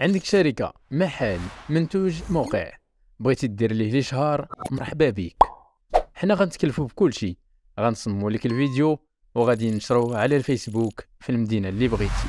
عندك شركة محل منتوج موقع بغيتي دير ليه شهر مرحبا بيك حنا غنتكلفو بكل شي غنصممو لك الفيديو وغادي نشروه على الفيسبوك في المدينة اللي بغيتي